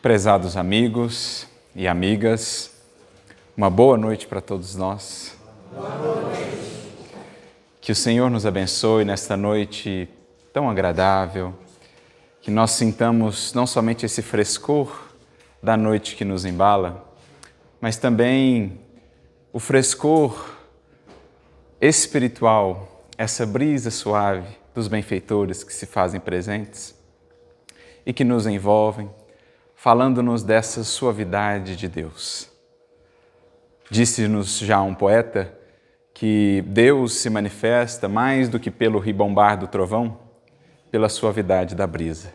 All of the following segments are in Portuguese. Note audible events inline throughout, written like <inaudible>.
Prezados amigos e amigas, uma boa noite para todos nós. Que o Senhor nos abençoe nesta noite tão agradável, que nós sintamos não somente esse frescor da noite que nos embala, mas também o frescor espiritual, essa brisa suave dos benfeitores que se fazem presentes e que nos envolvem falando-nos dessa suavidade de Deus. Disse-nos já um poeta que Deus se manifesta mais do que pelo ribombar do trovão, pela suavidade da brisa.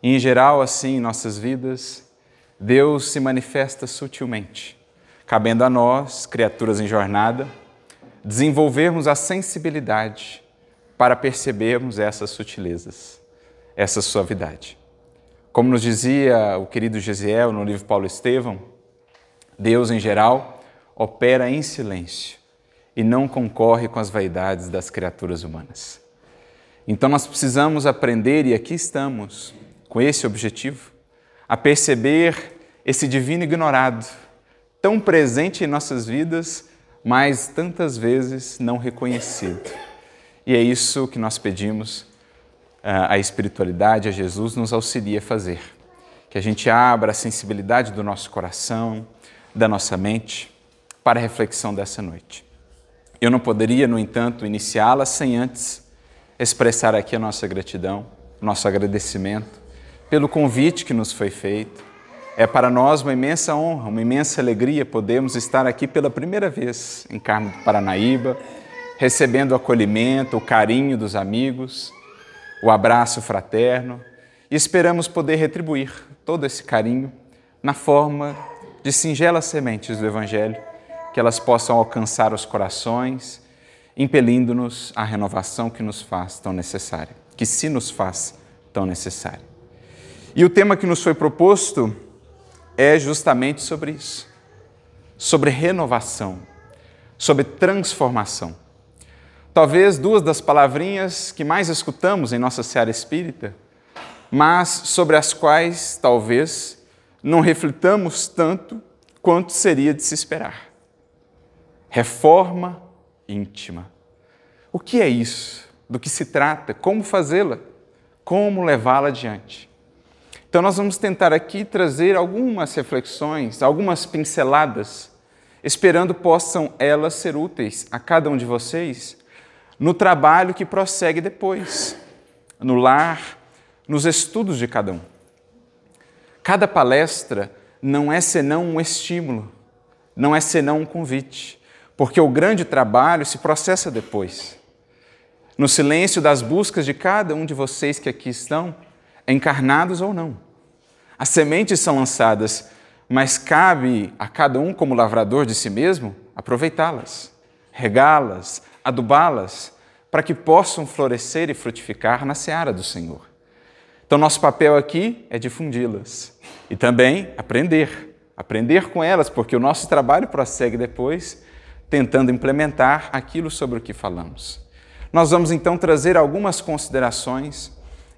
E, em geral, assim em nossas vidas, Deus se manifesta sutilmente, cabendo a nós, criaturas em jornada, desenvolvermos a sensibilidade para percebermos essas sutilezas, essa suavidade. Como nos dizia o querido Gesiel no livro Paulo Estevão, Deus em geral opera em silêncio e não concorre com as vaidades das criaturas humanas. Então nós precisamos aprender, e aqui estamos com esse objetivo, a perceber esse divino ignorado, tão presente em nossas vidas, mas tantas vezes não reconhecido. E é isso que nós pedimos a espiritualidade, a Jesus, nos auxilia a fazer. Que a gente abra a sensibilidade do nosso coração, da nossa mente, para a reflexão dessa noite. Eu não poderia, no entanto, iniciá-la sem antes expressar aqui a nossa gratidão, nosso agradecimento pelo convite que nos foi feito. É para nós uma imensa honra, uma imensa alegria podermos estar aqui pela primeira vez em Carmo do Paranaíba, recebendo o acolhimento, o carinho dos amigos o abraço fraterno e esperamos poder retribuir todo esse carinho na forma de singelas sementes do Evangelho, que elas possam alcançar os corações, impelindo-nos à renovação que nos faz tão necessária, que se nos faz tão necessária. E o tema que nos foi proposto é justamente sobre isso, sobre renovação, sobre transformação talvez duas das palavrinhas que mais escutamos em nossa seara espírita, mas sobre as quais talvez não reflitamos tanto quanto seria de se esperar. Reforma íntima. O que é isso? Do que se trata? Como fazê-la? Como levá-la adiante? Então, nós vamos tentar aqui trazer algumas reflexões, algumas pinceladas, esperando possam elas ser úteis a cada um de vocês no trabalho que prossegue depois, no lar, nos estudos de cada um. Cada palestra não é senão um estímulo, não é senão um convite, porque o grande trabalho se processa depois. No silêncio das buscas de cada um de vocês que aqui estão, encarnados ou não. As sementes são lançadas, mas cabe a cada um, como lavrador de si mesmo, aproveitá-las, regá-las, adubá-las para que possam florescer e frutificar na seara do Senhor. Então, nosso papel aqui é difundi-las e também aprender, aprender com elas, porque o nosso trabalho prossegue depois tentando implementar aquilo sobre o que falamos. Nós vamos então trazer algumas considerações,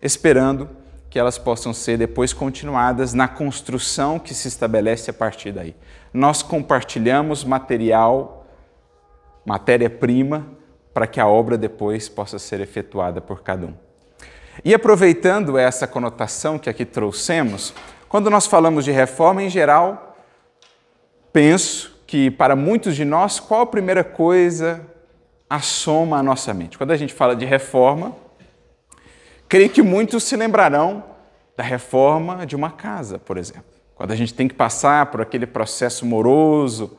esperando que elas possam ser depois continuadas na construção que se estabelece a partir daí. Nós compartilhamos material matéria-prima para que a obra depois possa ser efetuada por cada um. E aproveitando essa conotação que aqui trouxemos, quando nós falamos de reforma em geral, penso que para muitos de nós, qual a primeira coisa assoma a nossa mente? Quando a gente fala de reforma, creio que muitos se lembrarão da reforma de uma casa, por exemplo. Quando a gente tem que passar por aquele processo moroso,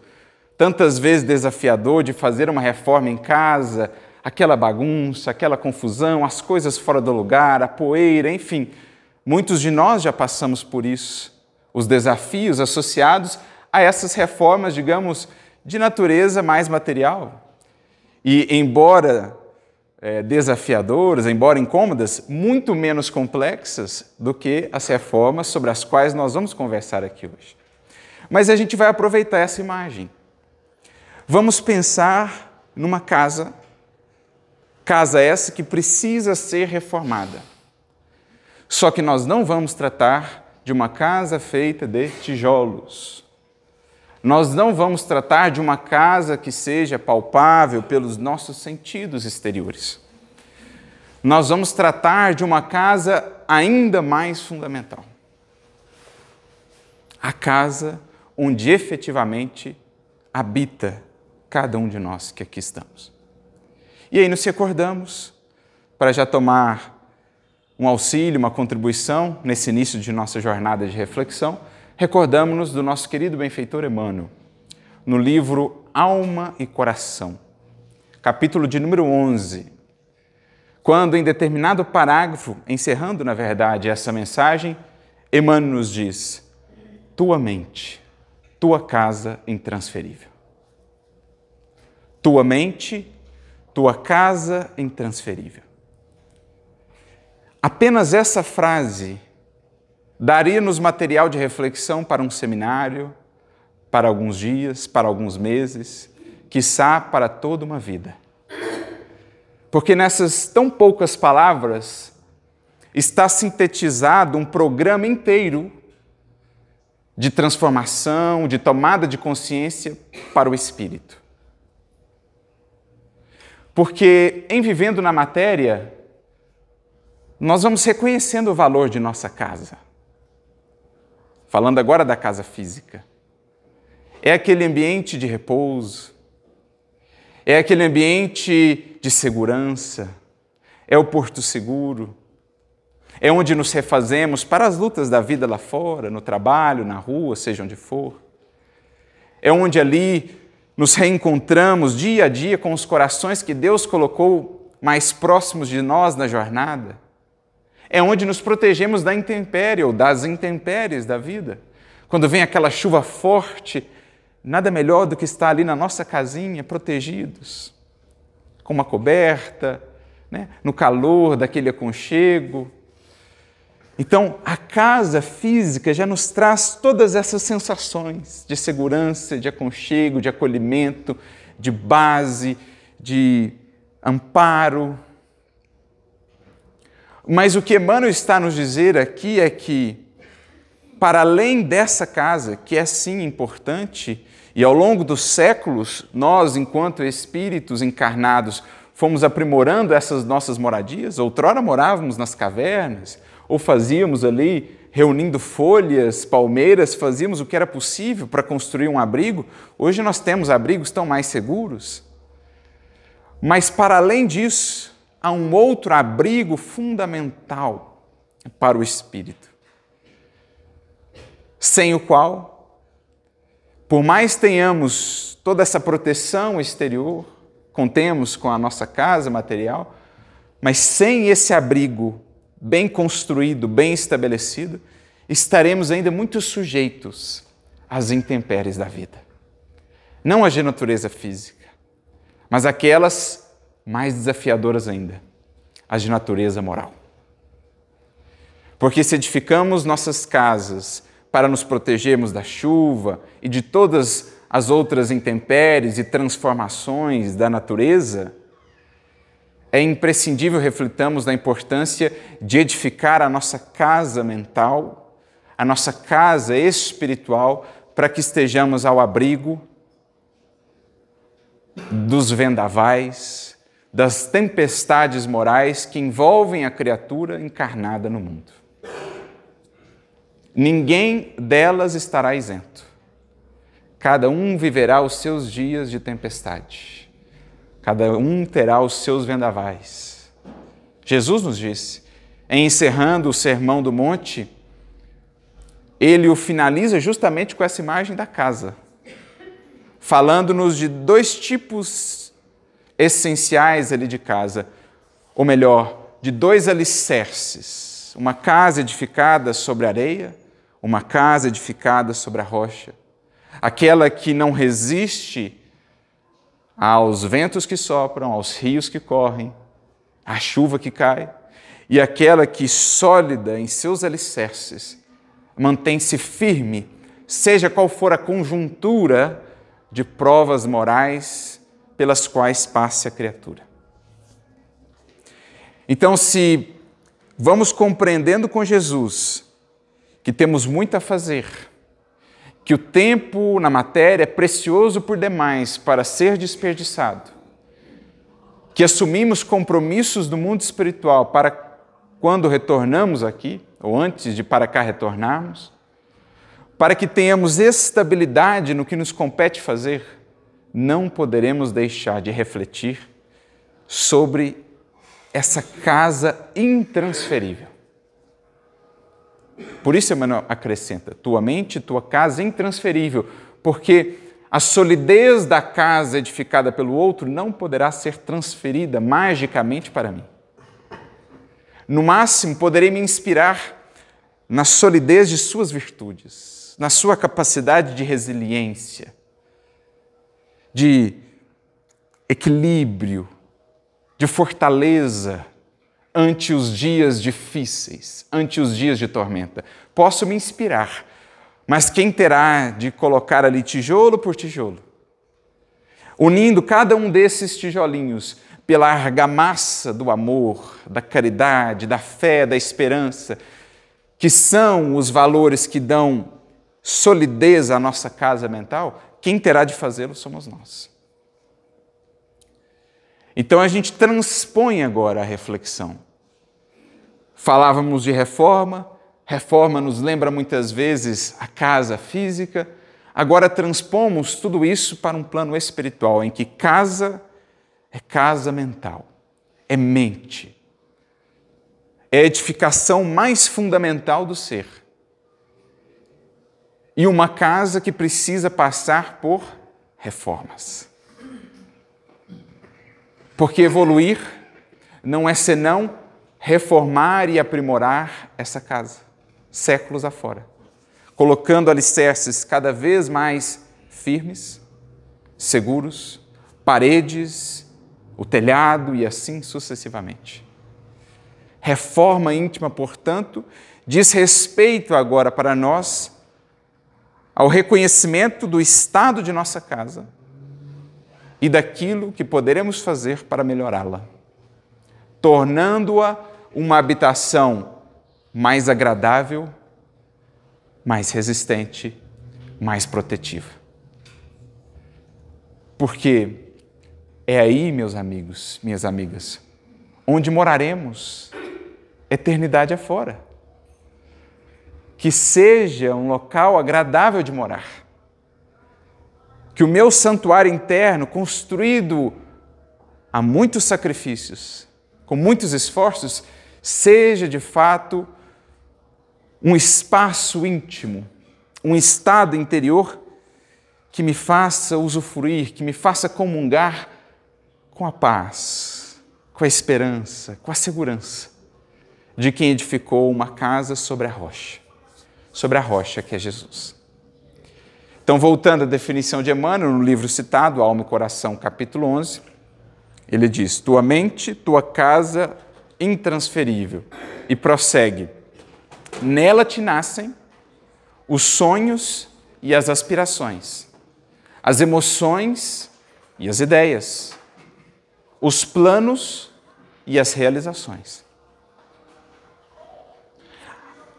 tantas vezes desafiador de fazer uma reforma em casa, aquela bagunça, aquela confusão, as coisas fora do lugar, a poeira, enfim. Muitos de nós já passamos por isso. Os desafios associados a essas reformas, digamos, de natureza mais material. E, embora é, desafiadoras, embora incômodas, muito menos complexas do que as reformas sobre as quais nós vamos conversar aqui hoje. Mas a gente vai aproveitar essa imagem Vamos pensar numa casa, casa essa que precisa ser reformada. Só que nós não vamos tratar de uma casa feita de tijolos. Nós não vamos tratar de uma casa que seja palpável pelos nossos sentidos exteriores. Nós vamos tratar de uma casa ainda mais fundamental. A casa onde efetivamente habita cada um de nós que aqui estamos. E aí nos recordamos para já tomar um auxílio, uma contribuição nesse início de nossa jornada de reflexão, recordamos-nos do nosso querido benfeitor Emmanuel, no livro Alma e Coração, capítulo de número 11, quando em determinado parágrafo, encerrando na verdade essa mensagem, Emmanuel nos diz: Tua mente, tua casa intransferível tua mente, tua casa intransferível. Apenas essa frase daria-nos material de reflexão para um seminário, para alguns dias, para alguns meses, quiçá para toda uma vida. Porque nessas tão poucas palavras está sintetizado um programa inteiro de transformação, de tomada de consciência para o espírito. Porque em vivendo na matéria, nós vamos reconhecendo o valor de nossa casa. Falando agora da casa física. É aquele ambiente de repouso, é aquele ambiente de segurança, é o porto seguro, é onde nos refazemos para as lutas da vida lá fora, no trabalho, na rua, seja onde for. É onde ali nos reencontramos dia a dia com os corações que Deus colocou mais próximos de nós na jornada. É onde nos protegemos da intempérie ou das intempéries da vida. Quando vem aquela chuva forte, nada melhor do que estar ali na nossa casinha, protegidos, com uma coberta, né? no calor daquele aconchego, então, a casa física já nos traz todas essas sensações de segurança, de aconchego, de acolhimento, de base, de amparo. Mas o que Emmanuel está nos dizer aqui é que, para além dessa casa, que é sim importante, e ao longo dos séculos, nós, enquanto espíritos encarnados, fomos aprimorando essas nossas moradias. Outrora morávamos nas cavernas, ou fazíamos ali, reunindo folhas, palmeiras, fazíamos o que era possível para construir um abrigo. Hoje nós temos abrigos tão mais seguros. Mas, para além disso, há um outro abrigo fundamental para o espírito, sem o qual, por mais tenhamos toda essa proteção exterior, contemos com a nossa casa material, mas sem esse abrigo bem construído, bem estabelecido, estaremos ainda muito sujeitos às intempéries da vida. Não as de natureza física, mas aquelas mais desafiadoras ainda, as de natureza moral. Porque se edificamos nossas casas para nos protegermos da chuva e de todas as outras intempéries e transformações da natureza, é imprescindível reflitamos na importância de edificar a nossa casa mental, a nossa casa espiritual, para que estejamos ao abrigo dos vendavais, das tempestades morais que envolvem a criatura encarnada no mundo. Ninguém delas estará isento. Cada um viverá os seus dias de tempestade. Cada um terá os seus vendavais. Jesus nos disse, em encerrando o Sermão do Monte, ele o finaliza justamente com essa imagem da casa, falando-nos de dois tipos essenciais ali de casa, ou melhor, de dois alicerces: uma casa edificada sobre areia, uma casa edificada sobre a rocha aquela que não resiste aos ventos que sopram, aos rios que correm, à chuva que cai, e aquela que, sólida em seus alicerces, mantém-se firme, seja qual for a conjuntura de provas morais pelas quais passe a criatura. Então, se vamos compreendendo com Jesus que temos muito a fazer, que o tempo na matéria é precioso por demais para ser desperdiçado, que assumimos compromissos do mundo espiritual para quando retornamos aqui, ou antes de para cá retornarmos, para que tenhamos estabilidade no que nos compete fazer, não poderemos deixar de refletir sobre essa casa intransferível. Por isso, Emmanuel acrescenta: tua mente, tua casa é intransferível, porque a solidez da casa edificada pelo outro não poderá ser transferida magicamente para mim. No máximo, poderei me inspirar na solidez de suas virtudes, na sua capacidade de resiliência, de equilíbrio, de fortaleza, ante os dias difíceis, ante os dias de tormenta. Posso me inspirar, mas quem terá de colocar ali tijolo por tijolo? Unindo cada um desses tijolinhos pela argamassa do amor, da caridade, da fé, da esperança, que são os valores que dão solidez à nossa casa mental, quem terá de fazê-lo somos nós. Então a gente transpõe agora a reflexão. Falávamos de reforma, reforma nos lembra muitas vezes a casa física, agora transpomos tudo isso para um plano espiritual, em que casa é casa mental, é mente, é a edificação mais fundamental do ser. E uma casa que precisa passar por reformas. Porque evoluir não é senão reformar e aprimorar essa casa, séculos afora, colocando alicerces cada vez mais firmes, seguros, paredes, o telhado e assim sucessivamente. Reforma íntima, portanto, diz respeito agora para nós ao reconhecimento do estado de nossa casa e daquilo que poderemos fazer para melhorá-la, tornando-a uma habitação mais agradável, mais resistente, mais protetiva. Porque é aí, meus amigos, minhas amigas, onde moraremos eternidade afora. Que seja um local agradável de morar que o meu santuário interno, construído a muitos sacrifícios, com muitos esforços, seja de fato um espaço íntimo, um estado interior que me faça usufruir, que me faça comungar com a paz, com a esperança, com a segurança de quem edificou uma casa sobre a rocha, sobre a rocha que é Jesus. Então, voltando à definição de Emmanuel, no livro citado, Alma e Coração, capítulo 11, ele diz: Tua mente, tua casa intransferível. E prossegue: Nela te nascem os sonhos e as aspirações, as emoções e as ideias, os planos e as realizações.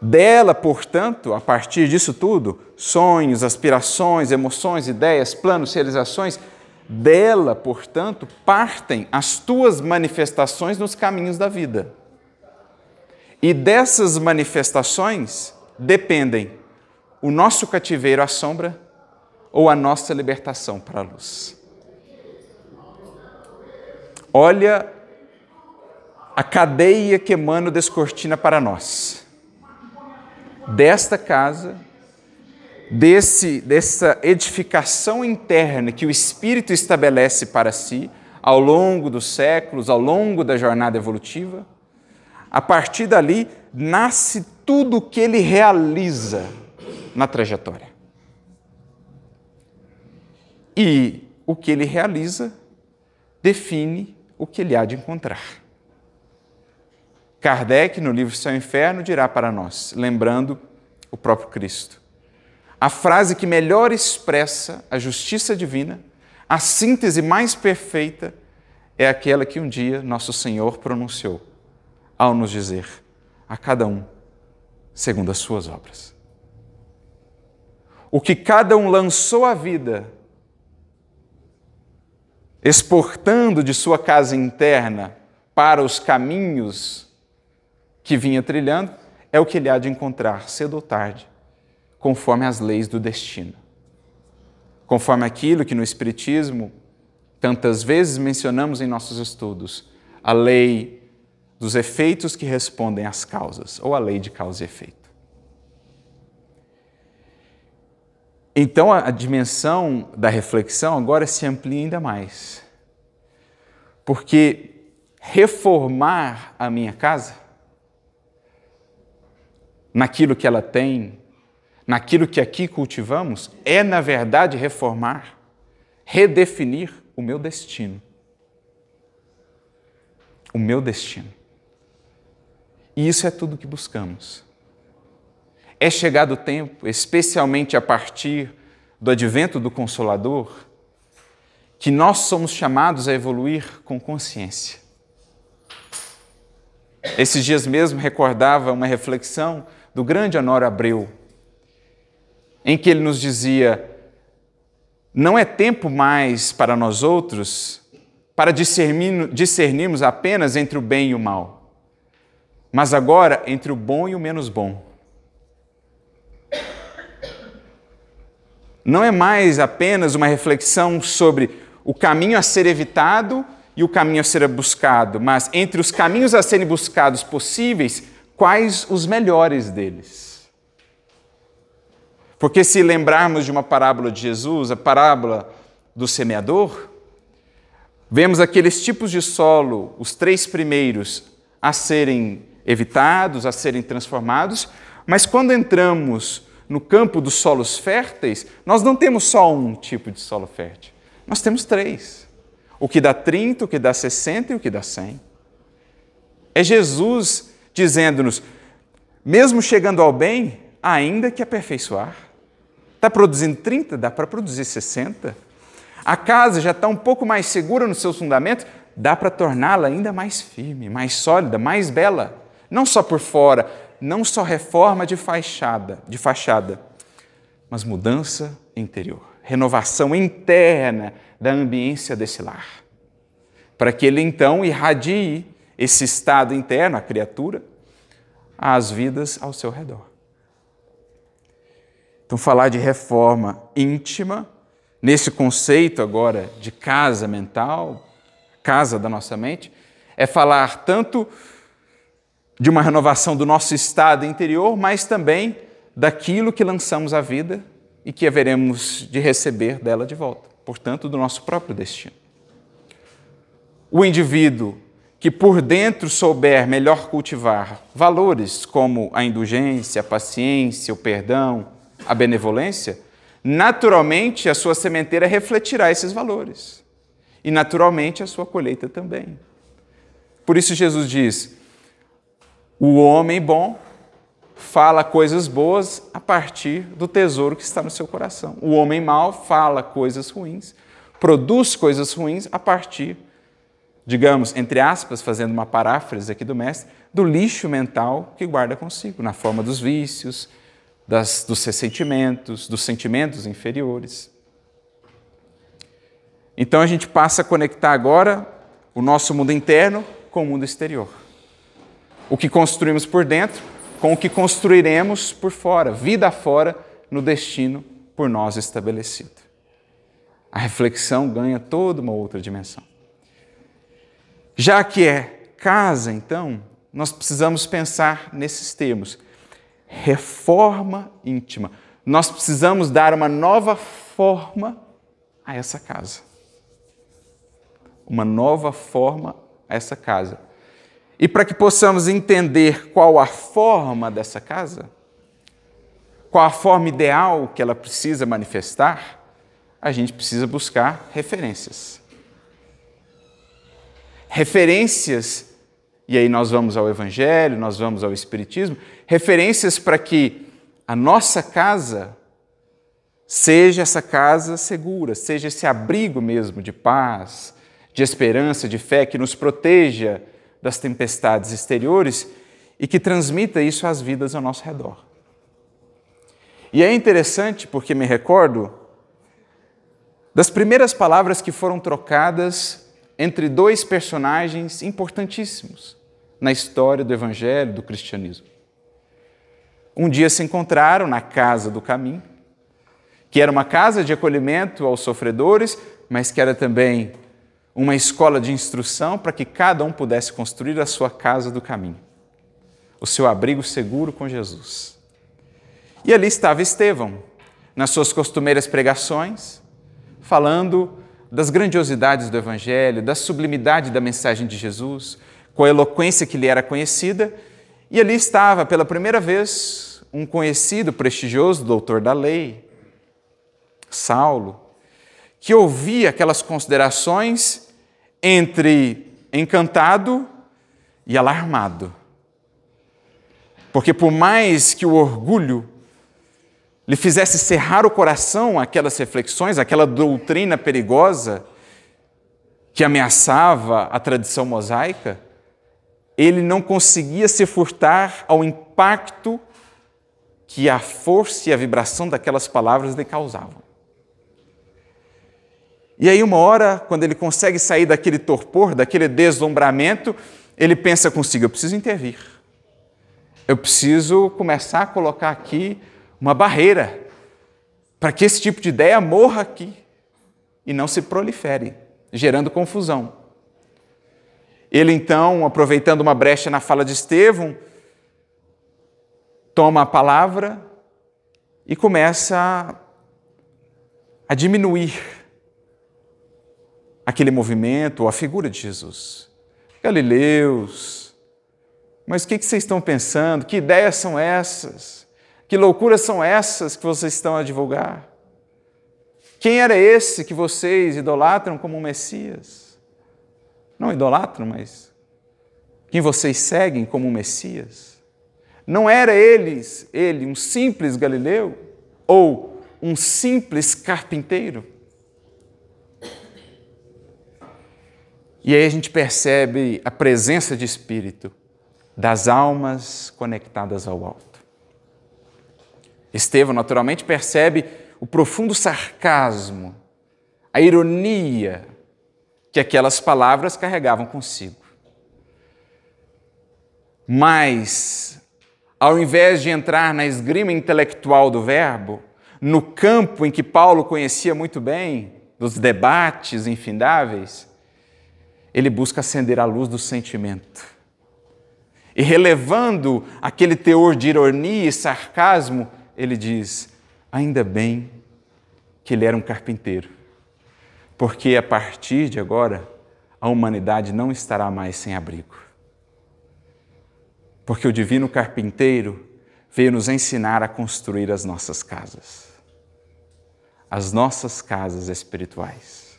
Dela, portanto, a partir disso tudo, sonhos, aspirações, emoções, ideias, planos, realizações, dela, portanto, partem as tuas manifestações nos caminhos da vida. E dessas manifestações dependem o nosso cativeiro à sombra ou a nossa libertação para a luz. Olha a cadeia que Emmanuel descortina para nós desta casa, desse, dessa edificação interna que o Espírito estabelece para si ao longo dos séculos, ao longo da jornada evolutiva, a partir dali nasce tudo o que ele realiza na trajetória. E o que ele realiza define o que ele há de encontrar. Kardec, no livro Céu e Inferno, dirá para nós, lembrando o próprio Cristo. A frase que melhor expressa a justiça divina, a síntese mais perfeita, é aquela que um dia nosso Senhor pronunciou ao nos dizer: a cada um segundo as suas obras. O que cada um lançou à vida, exportando de sua casa interna para os caminhos que vinha trilhando é o que ele há de encontrar cedo ou tarde, conforme as leis do destino. Conforme aquilo que no Espiritismo tantas vezes mencionamos em nossos estudos, a lei dos efeitos que respondem às causas, ou a lei de causa e efeito. Então a dimensão da reflexão agora se amplia ainda mais. Porque reformar a minha casa naquilo que ela tem, naquilo que aqui cultivamos, é, na verdade, reformar, redefinir o meu destino. O meu destino. E isso é tudo que buscamos. É chegado o tempo, especialmente a partir do advento do Consolador, que nós somos chamados a evoluir com consciência. Esses dias mesmo recordava uma reflexão do grande Honório Abreu, em que ele nos dizia: não é tempo mais para nós outros para discernirmos apenas entre o bem e o mal, mas agora entre o bom e o menos bom. Não é mais apenas uma reflexão sobre o caminho a ser evitado e o caminho a ser buscado, mas entre os caminhos a serem buscados possíveis, quais os melhores deles. Porque se lembrarmos de uma parábola de Jesus, a parábola do semeador, vemos aqueles tipos de solo, os três primeiros, a serem evitados, a serem transformados, mas quando entramos no campo dos solos férteis, nós não temos só um tipo de solo fértil, nós temos três: o que dá 30, o que dá 60 e o que dá 100. É Jesus dizendo-nos: mesmo chegando ao bem, ainda que aperfeiçoar. Está produzindo 30, dá para produzir 60. A casa já está um pouco mais segura nos seus fundamentos, dá para torná-la ainda mais firme, mais sólida, mais bela. Não só por fora, não só reforma de fachada, de fachada, mas mudança interior, renovação interna da ambiência desse lar, para que ele então irradie esse estado interno, a criatura, às vidas ao seu redor. Então, falar de reforma íntima, nesse conceito agora de casa mental, casa da nossa mente, é falar tanto de uma renovação do nosso estado interior, mas também daquilo que lançamos à vida e que haveremos de receber dela de volta, portanto, do nosso próprio destino. O indivíduo que por dentro souber melhor cultivar valores como a indulgência, a paciência, o perdão, a benevolência, naturalmente a sua sementeira refletirá esses valores. E naturalmente a sua colheita também. Por isso Jesus diz: o homem bom fala coisas boas a partir do tesouro que está no seu coração. O homem mau fala coisas ruins, produz coisas ruins a partir do digamos, entre aspas, fazendo uma paráfrase aqui do mestre, do lixo mental que guarda consigo, na forma dos vícios, das, dos ressentimentos, dos sentimentos inferiores. Então a gente passa a conectar agora o nosso mundo interno com o mundo exterior. O que construímos por dentro com o que construiremos por fora, vida fora, no destino por nós estabelecido. A reflexão ganha toda uma outra dimensão. Já que é casa, então, nós precisamos pensar nesses termos. Reforma íntima. Nós precisamos dar uma nova forma a essa casa. Uma nova forma a essa casa. E para que possamos entender qual a forma dessa casa, qual a forma ideal que ela precisa manifestar, a gente precisa buscar referências referências, e aí nós vamos ao Evangelho, nós vamos ao Espiritismo, referências para que a nossa casa seja essa casa segura, seja esse abrigo mesmo de paz, de esperança, de fé que nos proteja das tempestades exteriores e que transmita isso às vidas ao nosso redor. E é interessante porque me recordo das primeiras palavras que foram trocadas entre dois personagens importantíssimos na história do Evangelho, do cristianismo. Um dia se encontraram na casa do caminho, que era uma casa de acolhimento aos sofredores, mas que era também uma escola de instrução para que cada um pudesse construir a sua casa do caminho, o seu abrigo seguro com Jesus. E ali estava Estevão, nas suas costumeiras pregações, falando das grandiosidades do Evangelho, da sublimidade da mensagem de Jesus, com a eloquência que lhe era conhecida, e ali estava, pela primeira vez, um conhecido, prestigioso doutor da lei, Saulo, que ouvia aquelas considerações entre encantado e alarmado. Porque, por mais que o orgulho lhe fizesse cerrar o coração aquelas reflexões, aquela doutrina perigosa que ameaçava a tradição mosaica, ele não conseguia se furtar ao impacto que a força e a vibração daquelas palavras lhe causavam. E aí, uma hora, quando ele consegue sair daquele torpor, daquele deslumbramento, ele pensa consigo: eu preciso intervir. Eu preciso começar a colocar aqui uma barreira para que esse tipo de ideia morra aqui e não se prolifere, gerando confusão. Ele então, aproveitando uma brecha na fala de Estevão, toma a palavra e começa a diminuir aquele movimento, a figura de Jesus. Galileus, mas o que vocês estão pensando? Que ideias são essas? Que loucuras são essas que vocês estão a divulgar? Quem era esse que vocês idolatram como Messias? Não idolatram, mas quem vocês seguem como Messias? Não era eles, ele, um simples galileu ou um simples carpinteiro? E aí a gente percebe a presença de espírito das almas conectadas ao alto. Estevão, naturalmente, percebe o profundo sarcasmo, a ironia que aquelas palavras carregavam consigo. Mas, ao invés de entrar na esgrima intelectual do verbo, no campo em que Paulo conhecia muito bem, dos debates infindáveis, ele busca acender a luz do sentimento. E relevando aquele teor de ironia e sarcasmo, ele diz: ainda bem que ele era um carpinteiro, porque a partir de agora a humanidade não estará mais sem abrigo. Porque o divino carpinteiro veio nos ensinar a construir as nossas casas, as nossas casas espirituais.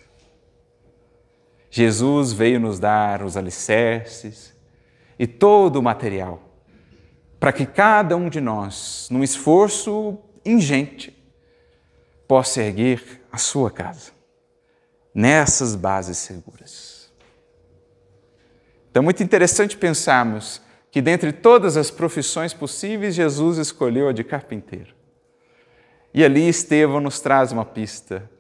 Jesus veio nos dar os alicerces e todo o material para que cada um de nós, num esforço ingente, possa erguer a sua casa nessas bases seguras. Então, é muito interessante pensarmos que, dentre todas as profissões possíveis, Jesus escolheu a de carpinteiro. E ali Estevão nos traz uma pista,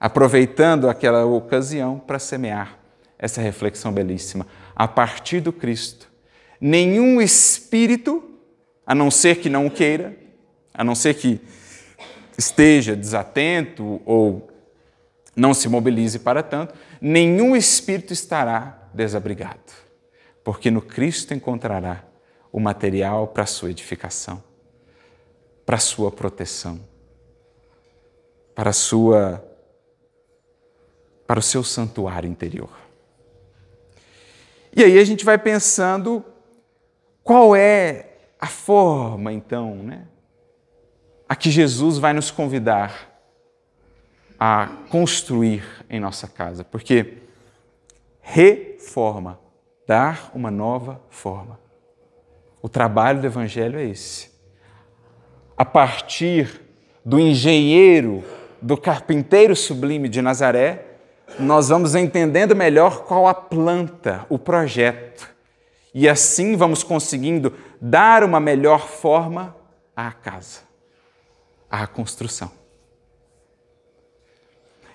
aproveitando aquela ocasião para semear essa reflexão belíssima. A partir do Cristo, nenhum espírito a não ser que não o queira, a não ser que esteja desatento ou não se mobilize para tanto, nenhum espírito estará desabrigado, porque no Cristo encontrará o material para a sua edificação, para a sua proteção, para a sua para o seu santuário interior. E aí a gente vai pensando qual é a forma, então, né, a que Jesus vai nos convidar a construir em nossa casa, porque reforma, dar uma nova forma. O trabalho do Evangelho é esse. A partir do engenheiro, do carpinteiro sublime de Nazaré, nós vamos entendendo melhor qual a planta, o projeto. E assim vamos conseguindo dar uma melhor forma à casa, à construção.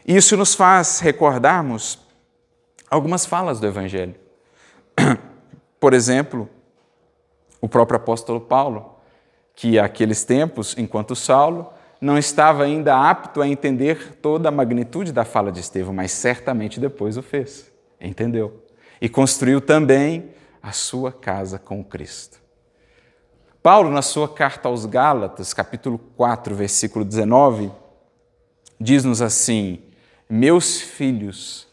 Isso nos faz recordarmos algumas falas do Evangelho. <clears throat> Por exemplo, o próprio apóstolo Paulo, que aqueles tempos, enquanto Saulo, não estava ainda apto a entender toda a magnitude da fala de Estevão, mas certamente depois o fez, entendeu? E construiu também a sua casa com Cristo. Paulo, na sua carta aos Gálatas, capítulo 4, versículo 19, diz-nos assim: Meus filhos,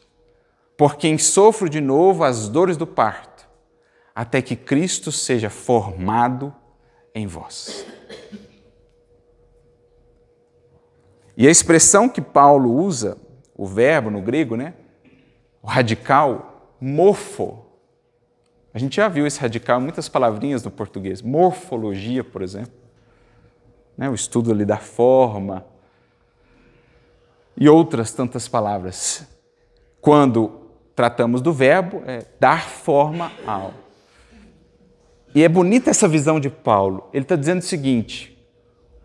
por quem sofro de novo as dores do parto, até que Cristo seja formado em vós. E a expressão que Paulo usa, o verbo no grego, né? O radical, morfo, a gente já viu esse radical em muitas palavrinhas no português. Morfologia, por exemplo. Né? O estudo ali da forma. E outras tantas palavras. Quando tratamos do verbo, é dar forma ao. E é bonita essa visão de Paulo. Ele está dizendo o seguinte: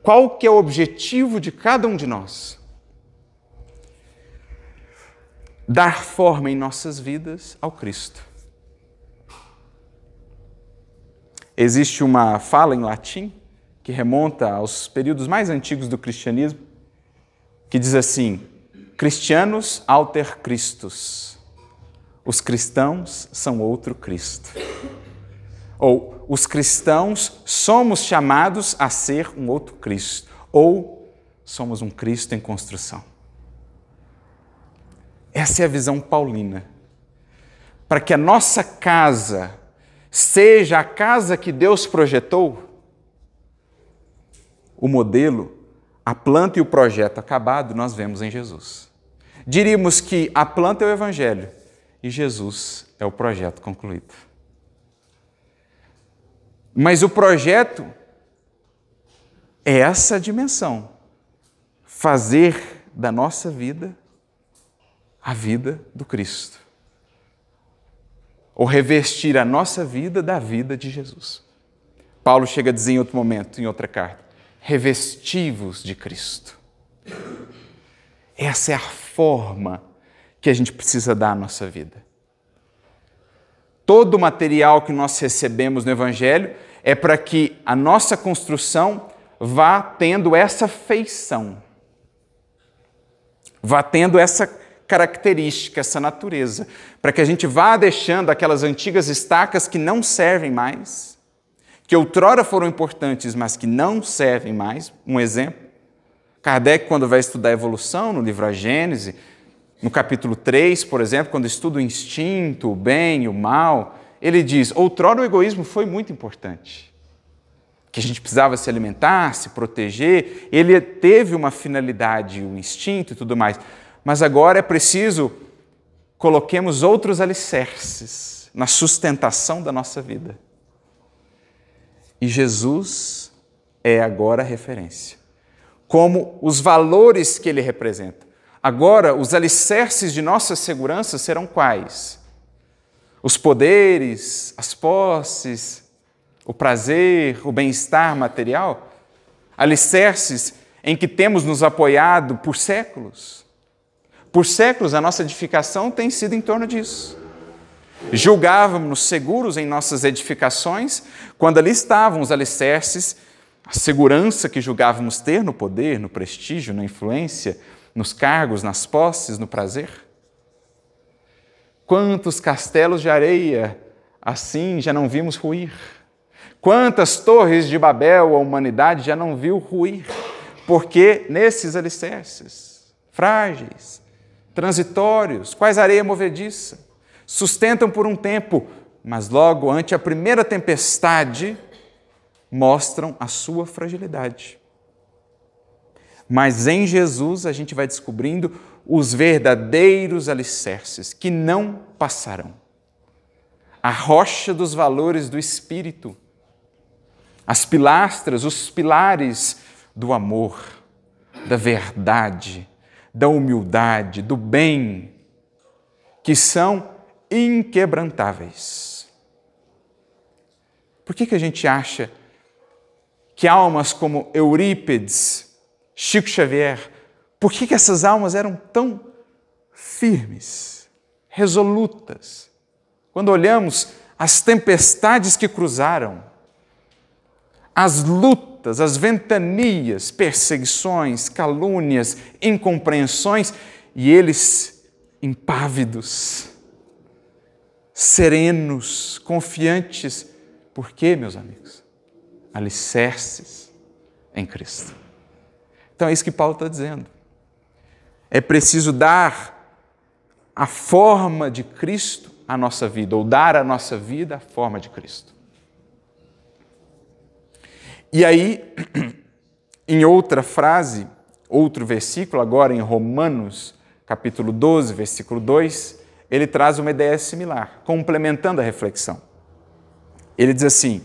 qual que é o objetivo de cada um de nós? Dar forma em nossas vidas ao Cristo. Existe uma fala em latim que remonta aos períodos mais antigos do cristianismo, que diz assim: Cristianos alter Christus. Os cristãos são outro Cristo. Ou os cristãos somos chamados a ser um outro Cristo. Ou somos um Cristo em construção. Essa é a visão paulina. Para que a nossa casa seja a casa que Deus projetou, o modelo, a planta e o projeto acabado nós vemos em Jesus. Diríamos que a planta é o Evangelho e Jesus é o projeto concluído. Mas o projeto é essa dimensão fazer da nossa vida a vida do Cristo ou revestir a nossa vida da vida de Jesus. Paulo chega a dizer em outro momento, em outra carta: revestivos de Cristo. Essa é a forma que a gente precisa dar à nossa vida. Todo o material que nós recebemos no Evangelho é para que a nossa construção vá tendo essa feição, vá tendo essa característica, essa natureza, para que a gente vá deixando aquelas antigas estacas que não servem mais, que outrora foram importantes, mas que não servem mais. Um exemplo, Kardec, quando vai estudar a evolução, no livro A Gênese, no capítulo 3, por exemplo, quando estuda o instinto, o bem, o mal, ele diz: outrora o egoísmo foi muito importante. Que a gente precisava se alimentar, se proteger, ele teve uma finalidade, o um instinto e tudo mais. Mas agora é preciso coloquemos outros alicerces na sustentação da nossa vida. E Jesus é agora a referência. Como os valores que ele representa. Agora, os alicerces de nossa segurança serão quais? Os poderes, as posses, o prazer, o bem-estar material? Alicerces em que temos nos apoiado por séculos? Por séculos, a nossa edificação tem sido em torno disso. Julgávamos-nos seguros em nossas edificações quando ali estavam os alicerces, a segurança que julgávamos ter no poder, no prestígio, na influência, nos cargos, nas posses, no prazer. Quantos castelos de areia assim já não vimos ruir? Quantas torres de Babel a humanidade já não viu ruir? Porque nesses alicerces frágeis, transitórios, quais areia movediça. Sustentam por um tempo, mas logo ante a primeira tempestade mostram a sua fragilidade. Mas em Jesus a gente vai descobrindo os verdadeiros alicerces que não passarão. A rocha dos valores do espírito, as pilastras, os pilares do amor, da verdade, da humildade, do bem, que são inquebrantáveis. Por que, que a gente acha que almas como Eurípides, Chico Xavier, por que, que essas almas eram tão firmes, resolutas? Quando olhamos as tempestades que cruzaram, as lutas, lutas, as ventanias, perseguições, calúnias, incompreensões, e eles impávidos, serenos, confiantes. Por quê, meus amigos? Alicerces em Cristo. Então é isso que Paulo está dizendo. É preciso dar a forma de Cristo à nossa vida, ou dar a nossa vida à forma de Cristo. E aí, <clears throat> em outra frase, outro versículo, agora em Romanos, capítulo 12, versículo 2, ele traz uma ideia similar, complementando a reflexão. Ele diz assim: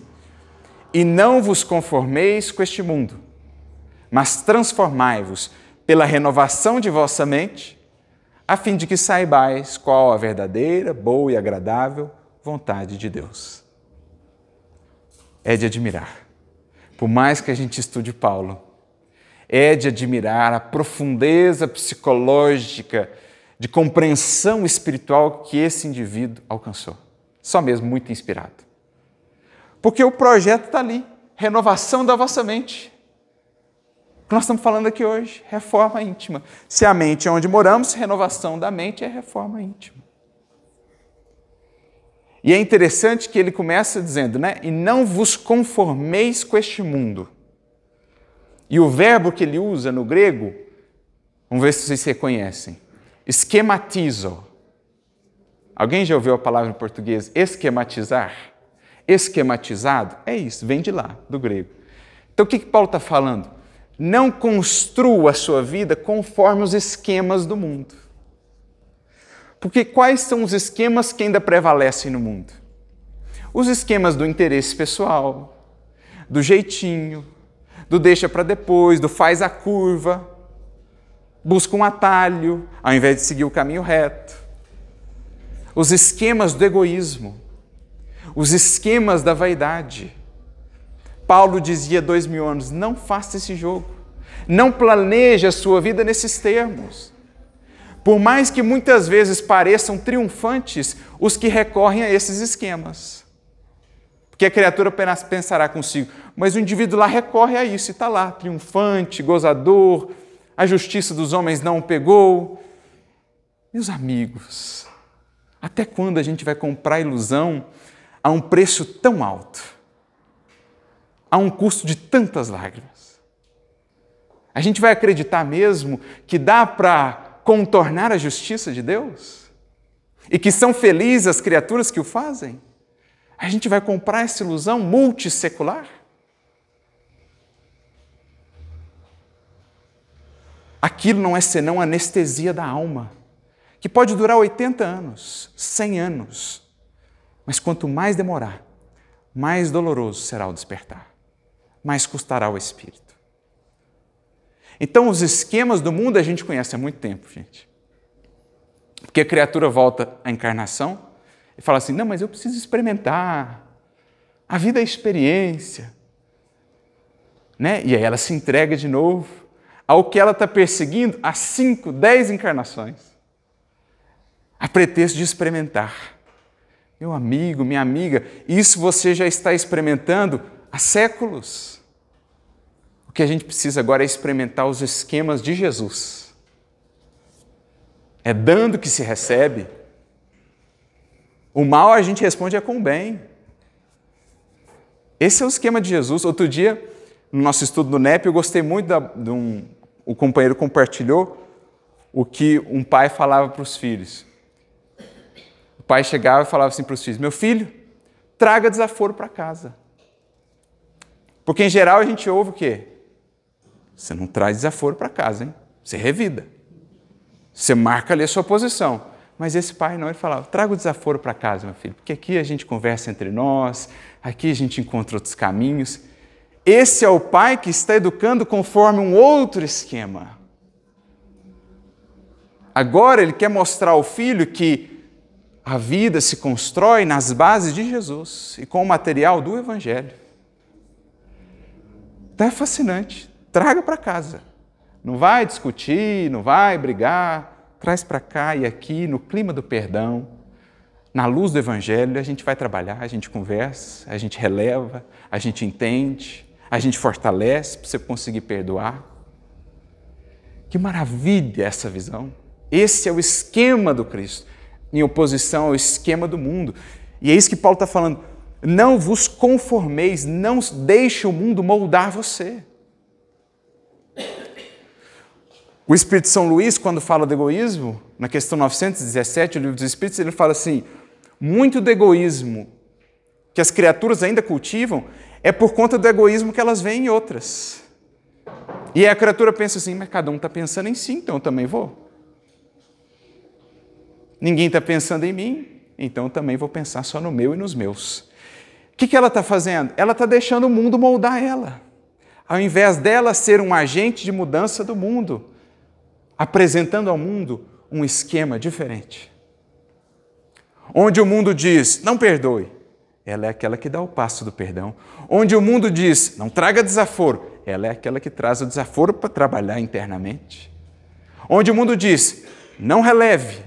E não vos conformeis com este mundo, mas transformai-vos pela renovação de vossa mente, a fim de que saibais qual a verdadeira, boa e agradável vontade de Deus. É de admirar por mais que a gente estude Paulo, é de admirar a profundeza psicológica, de compreensão espiritual que esse indivíduo alcançou. Só mesmo muito inspirado. Porque o projeto está ali renovação da vossa mente. nós estamos falando aqui hoje, reforma íntima. Se a mente é onde moramos, renovação da mente é reforma íntima. E é interessante que ele começa dizendo, né? E não vos conformeis com este mundo. E o verbo que ele usa no grego, vamos ver se vocês reconhecem, esquematizo. Alguém já ouviu a palavra em português esquematizar? Esquematizado? É isso, vem de lá, do grego. Então o que, que Paulo está falando? Não construa a sua vida conforme os esquemas do mundo. Porque quais são os esquemas que ainda prevalecem no mundo? Os esquemas do interesse pessoal, do jeitinho, do deixa para depois, do faz a curva, busca um atalho ao invés de seguir o caminho reto. Os esquemas do egoísmo, os esquemas da vaidade. Paulo dizia dois mil anos: não faça esse jogo, não planeje a sua vida nesses termos. Por mais que muitas vezes pareçam triunfantes os que recorrem a esses esquemas. Porque a criatura apenas pensará consigo, mas o indivíduo lá recorre a isso e está lá, triunfante, gozador, a justiça dos homens não o pegou. Meus amigos, até quando a gente vai comprar ilusão a um preço tão alto? A um custo de tantas lágrimas? A gente vai acreditar mesmo que dá para contornar a justiça de Deus? E que são felizes as criaturas que o fazem? A gente vai comprar essa ilusão multissecular? Aquilo não é senão anestesia da alma, que pode durar 80 anos, 100 anos, mas quanto mais demorar, mais doloroso será o despertar, mais custará o espírito. Então, os esquemas do mundo a gente conhece há muito tempo, gente. Porque a criatura volta à encarnação e fala assim: não, mas eu preciso experimentar. A vida é experiência. Né? E aí ela se entrega de novo ao que ela está perseguindo há 5, 10 encarnações, a pretexto de experimentar. Meu amigo, minha amiga, isso você já está experimentando há séculos. O que a gente precisa agora é experimentar os esquemas de Jesus. É dando que se recebe. O mal a gente responde é com o bem. Esse é o esquema de Jesus. Outro dia, no nosso estudo do NEP, eu gostei muito da, de um. O companheiro compartilhou o que um pai falava para os filhos. O pai chegava e falava assim para os filhos: Meu filho, traga desaforo para casa. Porque em geral a gente ouve o quê? Você não traz desaforo para casa, hein? Você revida. Você marca ali a sua posição. Mas esse pai não, ele falava: traga o desaforo para casa, meu filho, porque aqui a gente conversa entre nós, aqui a gente encontra outros caminhos. Esse é o pai que está educando conforme um outro esquema. Agora ele quer mostrar ao filho que a vida se constrói nas bases de Jesus e com o material do Evangelho. Então é fascinante traga para casa. Não vai discutir, não vai brigar, traz para cá e aqui, no clima do perdão, na luz do Evangelho, a gente vai trabalhar, a gente conversa, a gente releva, a gente entende, a gente fortalece para você conseguir perdoar. Que maravilha essa visão! Esse é o esquema do Cristo, em oposição ao esquema do mundo. E é isso que Paulo está falando. Não vos conformeis, não deixe o mundo moldar você. O Espírito São Luís, quando fala de egoísmo, na questão 917 do Livro dos Espíritos, ele fala assim: muito do egoísmo que as criaturas ainda cultivam é por conta do egoísmo que elas veem em outras. E a criatura pensa assim, mas cada um está pensando em si, então eu também vou. Ninguém está pensando em mim, então eu também vou pensar só no meu e nos meus. O que, que ela está fazendo? Ela está deixando o mundo moldar ela ao invés dela ser um agente de mudança do mundo, apresentando ao mundo um esquema diferente. Onde o mundo diz, não perdoe, ela é aquela que dá o passo do perdão. Onde o mundo diz, não traga desaforo, ela é aquela que traz o desaforo para trabalhar internamente. Onde o mundo diz, não releve,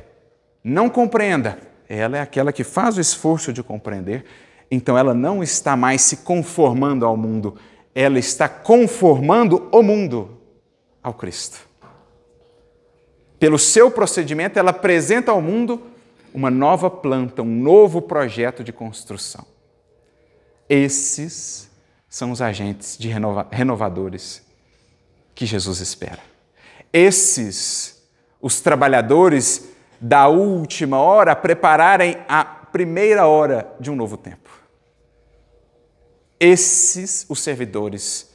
não compreenda, ela é aquela que faz o esforço de compreender. Então ela não está mais se conformando ao mundo, ela está conformando o mundo ao Cristo. Pelo seu procedimento, ela apresenta ao mundo uma nova planta, um novo projeto de construção. Esses são os agentes de renova renovadores que Jesus espera. Esses, os trabalhadores da última hora, prepararem a primeira hora de um novo tempo esses os servidores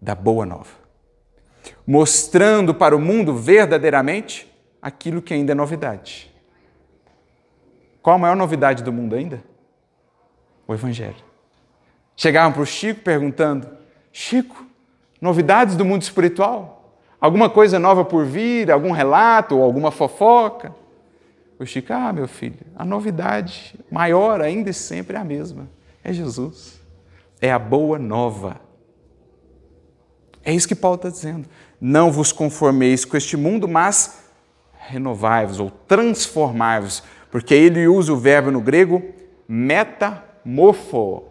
da Boa Nova, mostrando para o mundo verdadeiramente aquilo que ainda é novidade. Qual a maior novidade do mundo ainda? O Evangelho. Chegaram para o Chico perguntando: Chico, novidades do mundo espiritual? Alguma coisa nova por vir? Algum relato ou alguma fofoca? O Chico, ah, meu filho, a novidade maior ainda e sempre é a mesma: é Jesus é a boa nova. É isso que Paulo está dizendo. Não vos conformeis com este mundo, mas renovai-vos ou transformai-vos, porque ele usa o verbo no grego metamorfo.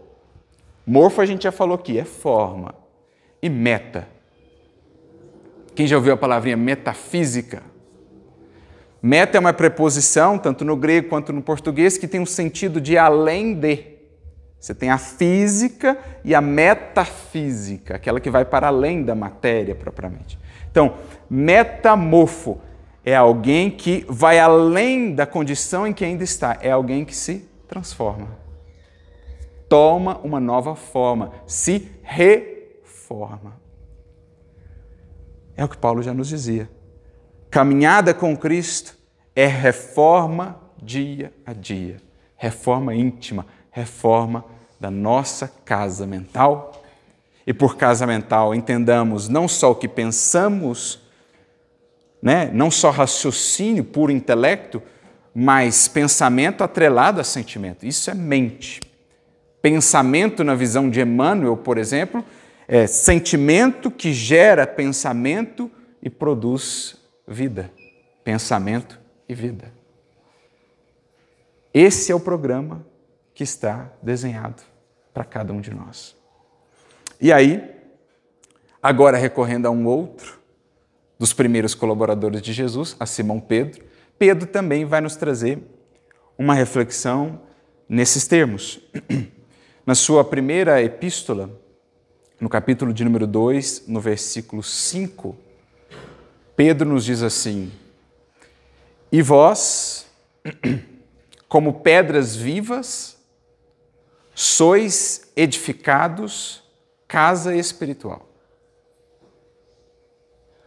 Morfo a gente já falou aqui, é forma. E meta. Quem já ouviu a palavrinha metafísica? Meta é uma preposição, tanto no grego quanto no português, que tem um sentido de além de. Você tem a física e a metafísica, aquela que vai para além da matéria propriamente. Então, metamorfo é alguém que vai além da condição em que ainda está, é alguém que se transforma. Toma uma nova forma, se reforma. É o que Paulo já nos dizia. Caminhada com Cristo é reforma dia a dia, reforma íntima, reforma da nossa casa mental. E por casa mental entendamos não só o que pensamos, né? não só raciocínio, puro intelecto, mas pensamento atrelado a sentimento. Isso é mente. Pensamento, na visão de Emmanuel, por exemplo, é sentimento que gera pensamento e produz vida. Pensamento e vida. Esse é o programa que está desenhado para cada um de nós. E aí, agora recorrendo a um outro dos primeiros colaboradores de Jesus, a Simão Pedro, Pedro também vai nos trazer uma reflexão nesses termos. <clears throat> Na sua primeira epístola, no capítulo de número 2, no versículo 5, Pedro nos diz assim: E vós, <clears throat> como pedras vivas, sois edificados casa espiritual.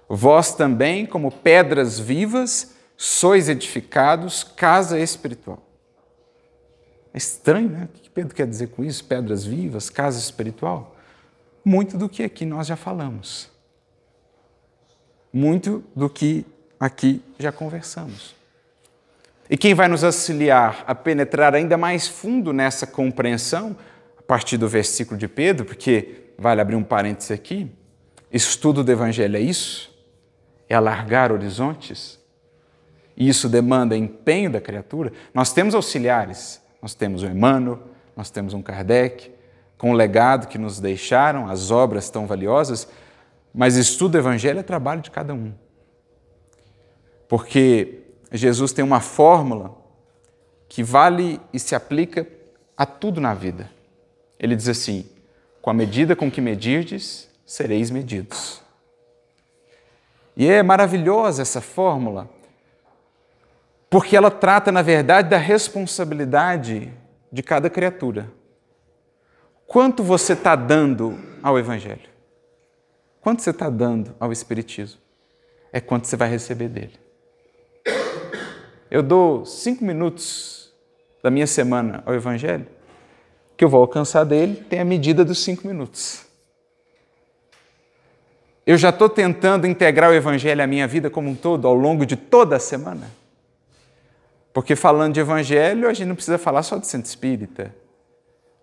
Vós também, como pedras vivas, sois edificados casa espiritual. É estranho, né? O que Pedro quer dizer com isso? Pedras vivas, casa espiritual? Muito do que aqui nós já falamos. Muito do que aqui já conversamos. E quem vai nos auxiliar a penetrar ainda mais fundo nessa compreensão, a partir do versículo de Pedro, porque vale abrir um parêntese aqui, estudo do Evangelho é isso? É alargar horizontes? E isso demanda empenho da criatura. Nós temos auxiliares, nós temos um Emmanuel, nós temos um Kardec, com o legado que nos deixaram, as obras tão valiosas, mas estudo do Evangelho é trabalho de cada um. Porque Jesus tem uma fórmula que vale e se aplica a tudo na vida. Ele diz assim: com a medida com que medirdes, sereis medidos. E é maravilhosa essa fórmula, porque ela trata, na verdade, da responsabilidade de cada criatura. Quanto você está dando ao Evangelho? Quanto você está dando ao Espiritismo? É quanto você vai receber dele eu dou cinco minutos da minha semana ao Evangelho, que eu vou alcançar dele tem a medida dos cinco minutos. Eu já estou tentando integrar o Evangelho à minha vida como um todo, ao longo de toda a semana. Porque falando de Evangelho, a gente não precisa falar só de centro espírita,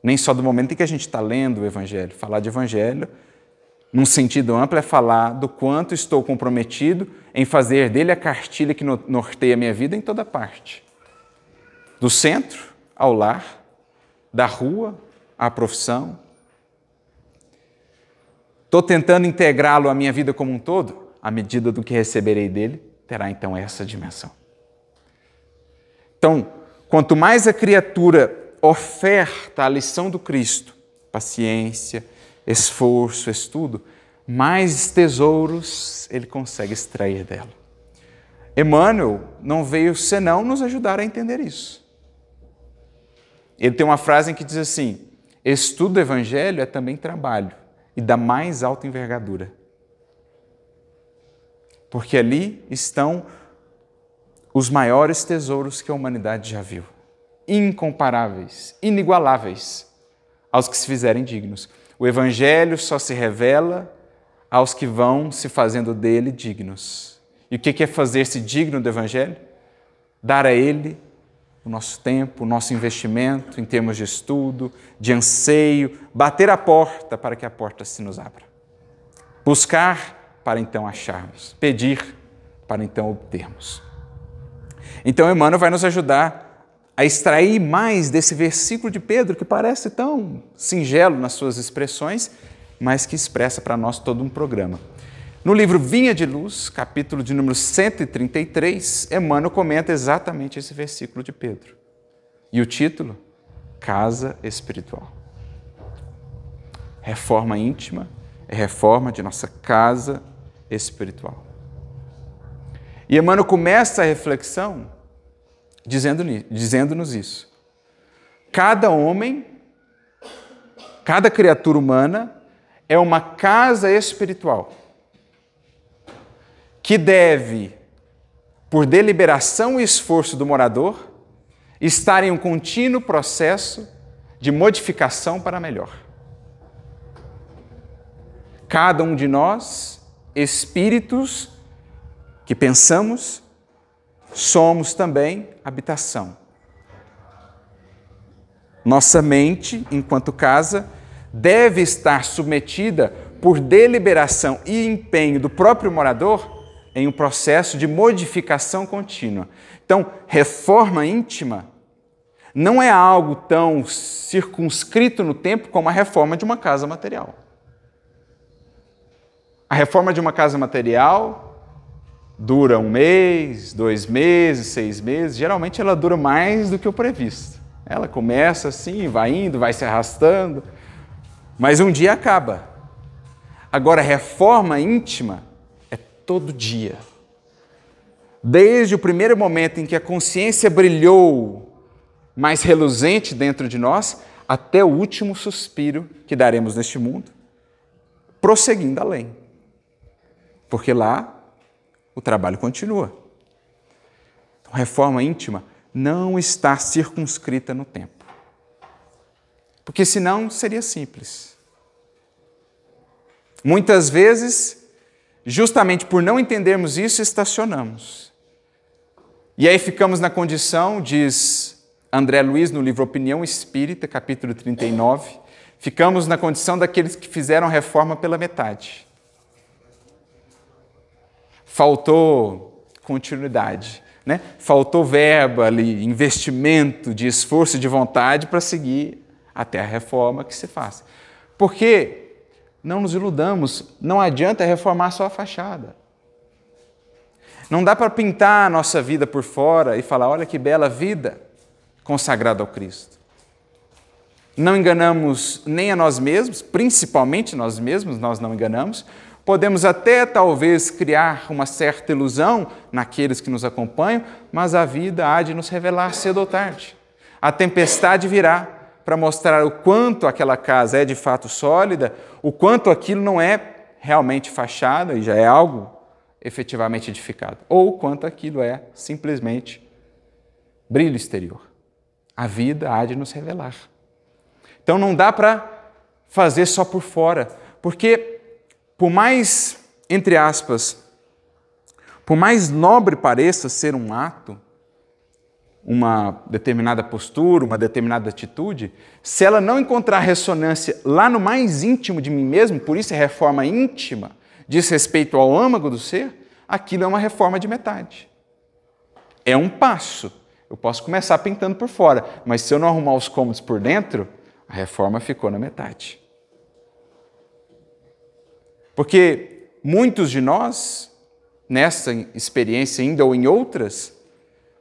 nem só do momento em que a gente está lendo o Evangelho. Falar de Evangelho num sentido amplo, é falar do quanto estou comprometido em fazer dele a cartilha que norteia a minha vida em toda parte. Do centro ao lar, da rua à profissão. Estou tentando integrá-lo à minha vida como um todo, à medida do que receberei dele, terá então essa dimensão. Então, quanto mais a criatura oferta a lição do Cristo, paciência, esforço, estudo, mais tesouros ele consegue extrair dela. Emmanuel não veio senão nos ajudar a entender isso. Ele tem uma frase em que diz assim: estudo do evangelho é também trabalho e da mais alta envergadura. Porque ali estão os maiores tesouros que a humanidade já viu, incomparáveis, inigualáveis aos que se fizerem dignos. O Evangelho só se revela aos que vão se fazendo dele dignos. E o que é fazer-se digno do Evangelho? Dar a ele o nosso tempo, o nosso investimento em termos de estudo, de anseio, bater a porta para que a porta se nos abra. Buscar para então acharmos, pedir para então obtermos. Então, Emmanuel vai nos ajudar a extrair mais desse versículo de Pedro, que parece tão singelo nas suas expressões, mas que expressa para nós todo um programa. No livro Vinha de Luz, capítulo de número 133, Emmanuel comenta exatamente esse versículo de Pedro. E o título? Casa Espiritual. Reforma íntima é reforma de nossa casa espiritual. E Emmanuel começa a reflexão dizendo-nos dizendo isso. Cada homem, cada criatura humana é uma casa espiritual que deve, por deliberação e esforço do morador, estar em um contínuo processo de modificação para melhor. Cada um de nós, espíritos que pensamos, somos também habitação. Nossa mente, enquanto casa, deve estar submetida, por deliberação e empenho do próprio morador, em um processo de modificação contínua. Então, reforma íntima não é algo tão circunscrito no tempo como a reforma de uma casa material. A reforma de uma casa material dura um mês, dois meses, seis meses, geralmente ela dura mais do que o previsto. Ela começa assim, vai indo, vai se arrastando, mas um dia acaba. Agora, reforma íntima é todo dia. Desde o primeiro momento em que a consciência brilhou mais reluzente dentro de nós, até o último suspiro que daremos neste mundo, prosseguindo além. Porque lá o trabalho continua. Então, reforma íntima não está circunscrita no tempo. Porque senão seria simples. Muitas vezes, justamente por não entendermos isso, estacionamos. E aí ficamos na condição, diz André Luiz no livro Opinião Espírita, capítulo 39, ficamos na condição daqueles que fizeram reforma pela metade faltou continuidade, né? faltou verba ali, investimento de esforço e de vontade para seguir até a reforma que se faça. Porque, não nos iludamos, não adianta reformar só a fachada. Não dá para pintar a nossa vida por fora e falar: olha que bela vida consagrada ao Cristo. Não enganamos nem a nós mesmos, principalmente nós mesmos, nós não enganamos, Podemos até talvez criar uma certa ilusão naqueles que nos acompanham, mas a vida há de nos revelar cedo ou tarde. A tempestade virá para mostrar o quanto aquela casa é de fato sólida, o quanto aquilo não é realmente fachada e já é algo efetivamente edificado, ou o quanto aquilo é simplesmente brilho exterior. A vida há de nos revelar. Então não dá para fazer só por fora, porque por mais, entre aspas, por mais nobre pareça ser um ato, uma determinada postura, uma determinada atitude, se ela não encontrar ressonância lá no mais íntimo de mim mesmo, por isso é reforma íntima, diz respeito ao âmago do ser, aquilo é uma reforma de metade. É um passo. Eu posso começar pintando por fora, mas se eu não arrumar os cômodos por dentro, a reforma ficou na metade. Porque muitos de nós, nessa experiência ainda ou em outras,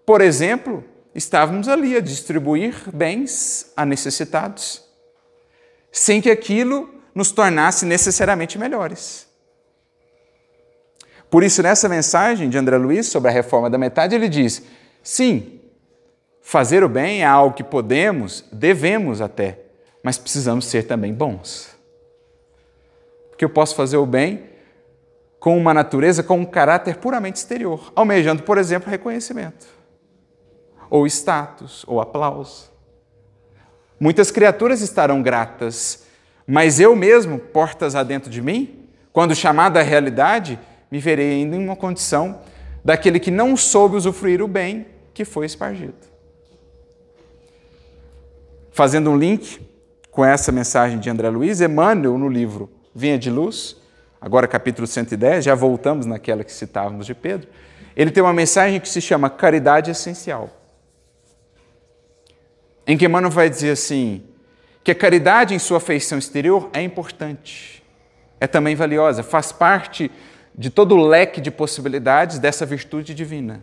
por exemplo, estávamos ali a distribuir bens a necessitados, sem que aquilo nos tornasse necessariamente melhores. Por isso, nessa mensagem de André Luiz sobre a reforma da metade, ele diz: sim, fazer o bem é algo que podemos, devemos até, mas precisamos ser também bons que eu posso fazer o bem com uma natureza, com um caráter puramente exterior, almejando, por exemplo, reconhecimento, ou status, ou aplauso. Muitas criaturas estarão gratas, mas eu mesmo, portas adentro de mim, quando chamado à realidade, me verei ainda em uma condição daquele que não soube usufruir o bem que foi espargido. Fazendo um link com essa mensagem de André Luiz, Emmanuel, no livro vinha de luz, agora capítulo 110, já voltamos naquela que citávamos de Pedro, ele tem uma mensagem que se chama caridade essencial. Em que Emmanuel vai dizer assim, que a caridade em sua feição exterior é importante, é também valiosa, faz parte de todo o leque de possibilidades dessa virtude divina.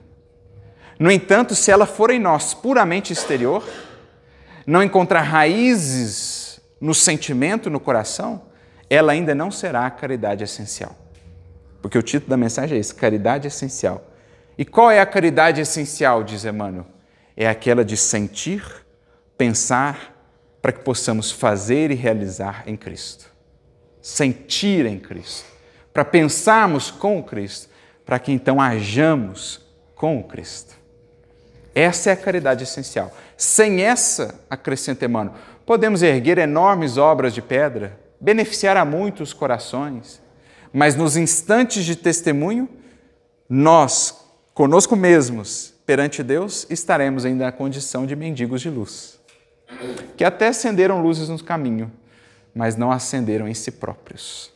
No entanto, se ela for em nós puramente exterior, não encontrar raízes no sentimento, no coração, ela ainda não será a caridade essencial. Porque o título da mensagem é esse: caridade essencial. E qual é a caridade essencial, diz Emmanuel? É aquela de sentir, pensar, para que possamos fazer e realizar em Cristo. Sentir em Cristo. Para pensarmos com o Cristo. Para que então hajamos com o Cristo. Essa é a caridade essencial. Sem essa, acrescenta Emmanuel, podemos erguer enormes obras de pedra, beneficiará muito os corações, mas nos instantes de testemunho, nós, conosco mesmos, perante Deus, estaremos ainda na condição de mendigos de luz, que até acenderam luzes no caminho, mas não acenderam em si próprios.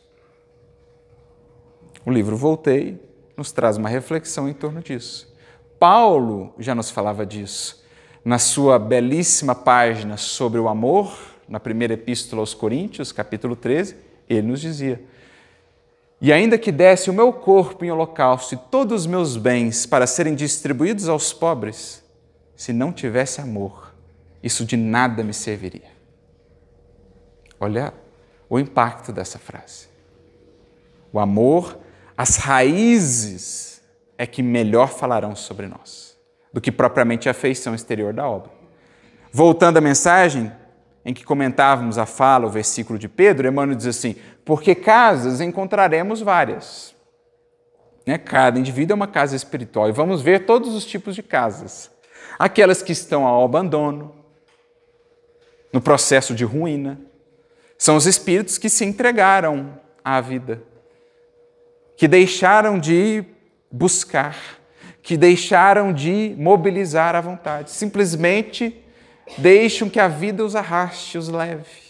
O livro Voltei nos traz uma reflexão em torno disso. Paulo já nos falava disso na sua belíssima página sobre o amor na primeira epístola aos Coríntios, capítulo 13, ele nos dizia: E ainda que desse o meu corpo em holocausto e todos os meus bens para serem distribuídos aos pobres, se não tivesse amor, isso de nada me serviria. Olha o impacto dessa frase. O amor, as raízes é que melhor falarão sobre nós do que propriamente a feição exterior da obra. Voltando à mensagem, em que comentávamos a fala, o versículo de Pedro, Emmanuel diz assim: porque casas encontraremos várias. Né? Cada indivíduo é uma casa espiritual e vamos ver todos os tipos de casas. Aquelas que estão ao abandono, no processo de ruína, são os espíritos que se entregaram à vida, que deixaram de buscar, que deixaram de mobilizar a vontade, simplesmente deixam que a vida os arraste, os leve.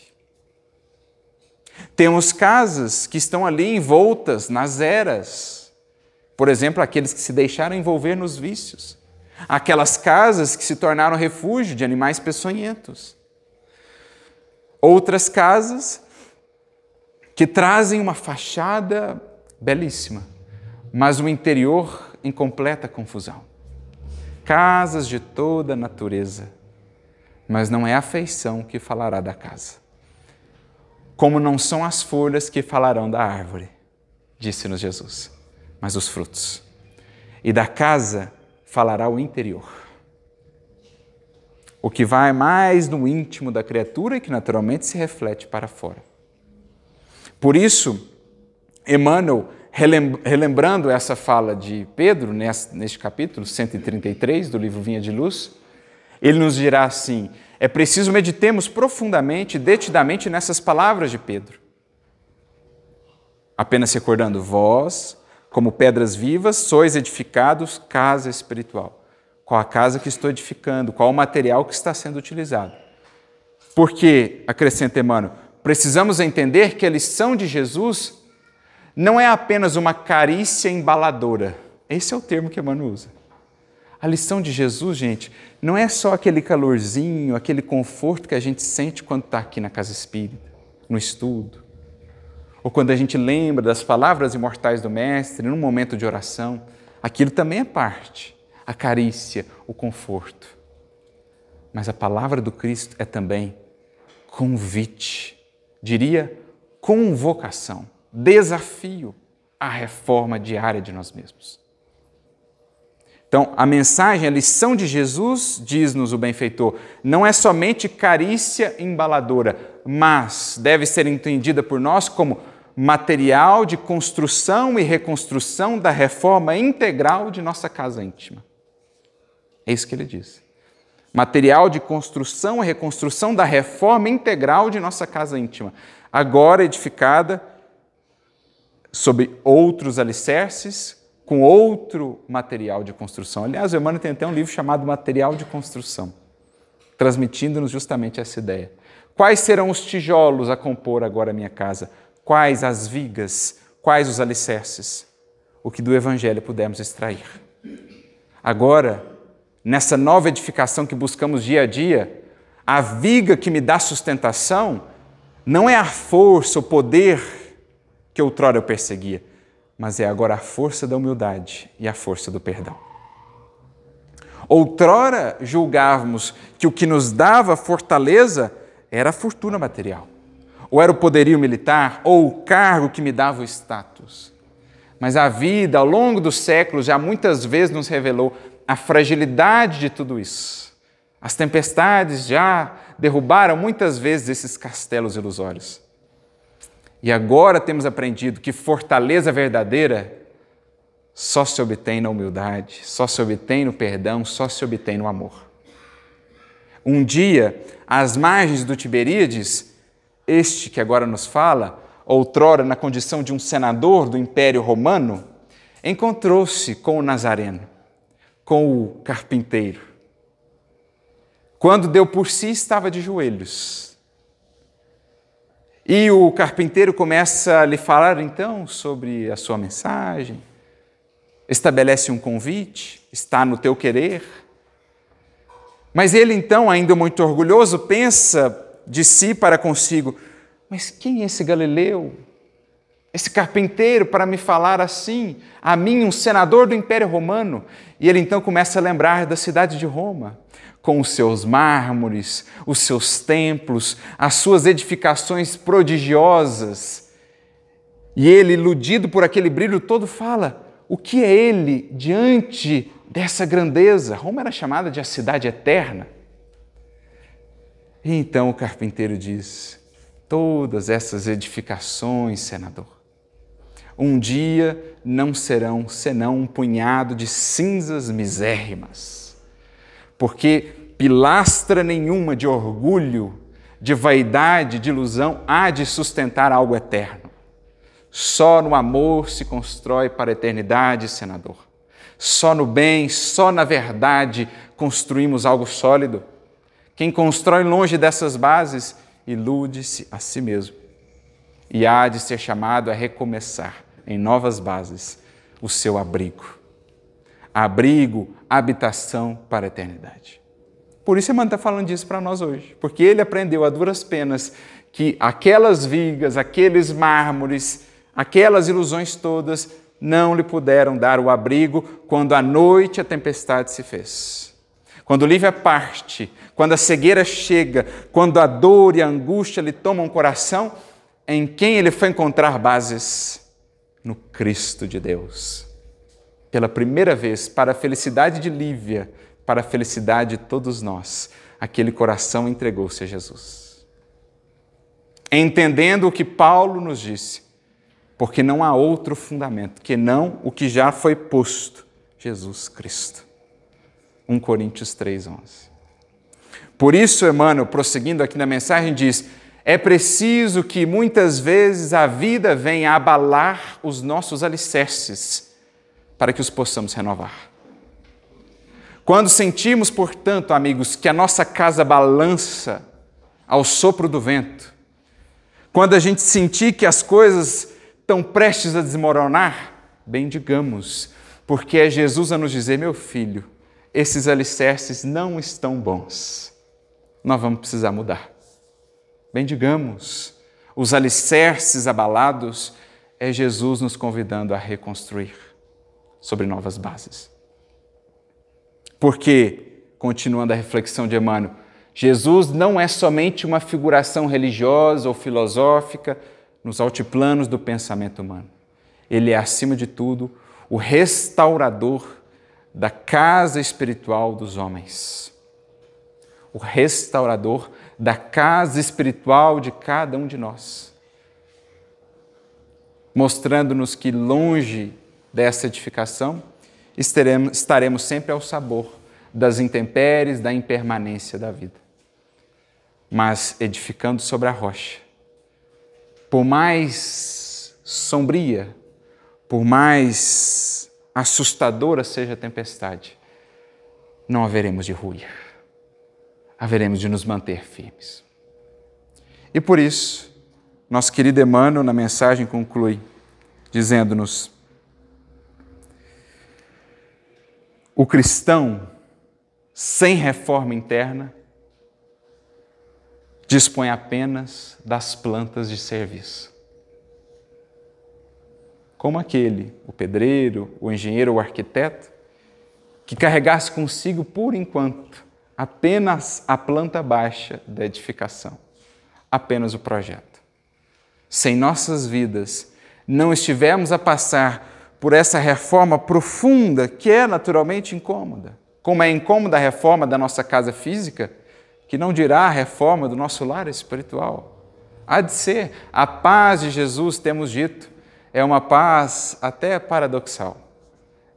Temos casas que estão ali envoltas nas eras. Por exemplo, aqueles que se deixaram envolver nos vícios. Aquelas casas que se tornaram refúgio de animais peçonhentos. Outras casas que trazem uma fachada belíssima, mas o interior em completa confusão. Casas de toda natureza mas não é a feição que falará da casa. Como não são as folhas que falarão da árvore, disse-nos Jesus, mas os frutos. E da casa falará o interior. O que vai mais no íntimo da criatura e que naturalmente se reflete para fora. Por isso, Emmanuel, relembrando essa fala de Pedro, neste capítulo 133 do livro Vinha de Luz, ele nos dirá assim: é preciso meditemos profundamente, detidamente nessas palavras de Pedro. Apenas recordando, vós, como pedras vivas, sois edificados casa espiritual. Qual a casa que estou edificando? Qual o material que está sendo utilizado? Porque, acrescenta Emmanuel, precisamos entender que a lição de Jesus não é apenas uma carícia embaladora. Esse é o termo que Emmanuel usa. A lição de Jesus, gente, não é só aquele calorzinho, aquele conforto que a gente sente quando está aqui na casa espírita, no estudo, ou quando a gente lembra das palavras imortais do Mestre num momento de oração. Aquilo também é parte, a carícia, o conforto. Mas a palavra do Cristo é também convite, diria convocação, desafio à reforma diária de nós mesmos. Então, a mensagem, a lição de Jesus, diz-nos o benfeitor, não é somente carícia embaladora, mas deve ser entendida por nós como material de construção e reconstrução da reforma integral de nossa casa íntima. É isso que ele diz. Material de construção e reconstrução da reforma integral de nossa casa íntima, agora edificada sobre outros alicerces, com outro material de construção. Aliás, o Emmanuel tem até um livro chamado Material de Construção, transmitindo-nos justamente essa ideia. Quais serão os tijolos a compor agora a minha casa? Quais as vigas? Quais os alicerces? O que do Evangelho pudermos extrair. Agora, nessa nova edificação que buscamos dia a dia, a viga que me dá sustentação não é a força, o poder que outrora eu perseguia, mas é agora a força da humildade e a força do perdão. Outrora julgávamos que o que nos dava fortaleza era a fortuna material, ou era o poderio militar, ou o cargo que me dava o status. Mas a vida, ao longo dos séculos, já muitas vezes nos revelou a fragilidade de tudo isso. As tempestades já derrubaram muitas vezes esses castelos ilusórios. E agora temos aprendido que fortaleza verdadeira só se obtém na humildade, só se obtém no perdão, só se obtém no amor. Um dia, às margens do Tiberíades, este que agora nos fala, outrora na condição de um senador do Império Romano, encontrou-se com o Nazareno, com o carpinteiro. Quando deu por si, estava de joelhos, e o carpinteiro começa a lhe falar então sobre a sua mensagem, estabelece um convite, está no teu querer. Mas ele então, ainda muito orgulhoso, pensa de si para consigo: mas quem é esse Galileu? esse carpinteiro para me falar assim, a mim, um senador do Império Romano? E ele então começa a lembrar da cidade de Roma, com os seus mármores, os seus templos, as suas edificações prodigiosas. E ele, iludido por aquele brilho todo, fala: o que é ele diante dessa grandeza? Roma era chamada de a cidade eterna. E então o carpinteiro diz: todas essas edificações, senador, um dia não serão senão um punhado de cinzas misérrimas. Porque pilastra nenhuma de orgulho, de vaidade, de ilusão há de sustentar algo eterno. Só no amor se constrói para a eternidade, senador. Só no bem, só na verdade construímos algo sólido. Quem constrói longe dessas bases ilude-se a si mesmo e há de ser chamado a recomeçar em novas bases o seu abrigo. Abrigo, habitação para a eternidade. Por isso Emmanuel está falando disso para nós hoje, porque ele aprendeu a duras penas que aquelas vigas, aqueles mármores, aquelas ilusões todas não lhe puderam dar o abrigo quando à noite a tempestade se fez. Quando o livre parte, quando a cegueira chega, quando a dor e a angústia lhe tomam o coração, em quem ele foi encontrar bases? no Cristo de Deus. Pela primeira vez, para a felicidade de Lívia, para a felicidade de todos nós, aquele coração entregou-se a Jesus. Entendendo o que Paulo nos disse, porque não há outro fundamento que não o que já foi posto, Jesus Cristo. 1 Coríntios 3:11. Por isso, Emmanuel, prosseguindo aqui na mensagem, diz: é preciso que muitas vezes a vida venha abalar os nossos alicerces para que os possamos renovar. Quando sentimos, portanto, amigos, que a nossa casa balança ao sopro do vento, quando a gente sentir que as coisas estão prestes a desmoronar, bendigamos, porque é Jesus a nos dizer: meu filho, esses alicerces não estão bons. Nós vamos precisar mudar bendigamos. Os alicerces abalados é Jesus nos convidando a reconstruir sobre novas bases. Porque, continuando a reflexão de Emmanuel, Jesus não é somente uma figuração religiosa ou filosófica nos altiplanos do pensamento humano. Ele é, acima de tudo, o restaurador da casa espiritual dos homens, o restaurador da casa espiritual de cada um de nós, mostrando-nos que longe dessa edificação estaremos sempre ao sabor das intempéries, da impermanência da vida, mas edificando sobre a rocha. Por mais sombria, por mais assustadora seja a tempestade, não haveremos de ruir haveremos de nos manter firmes. E por isso, nosso querido Emmanuel, na mensagem, conclui dizendo-nos: o cristão sem reforma interna dispõe apenas das plantas de serviço. Como aquele, o pedreiro, o engenheiro, o arquiteto, que carregasse consigo, por enquanto, apenas a planta baixa da edificação, apenas o projeto. Sem nossas vidas não estivermos a passar por essa reforma profunda, que é naturalmente incômoda, como é incômoda a reforma da nossa casa física, que não dirá a reforma do nosso lar espiritual. Há de ser, a paz de Jesus, temos dito, é uma paz até paradoxal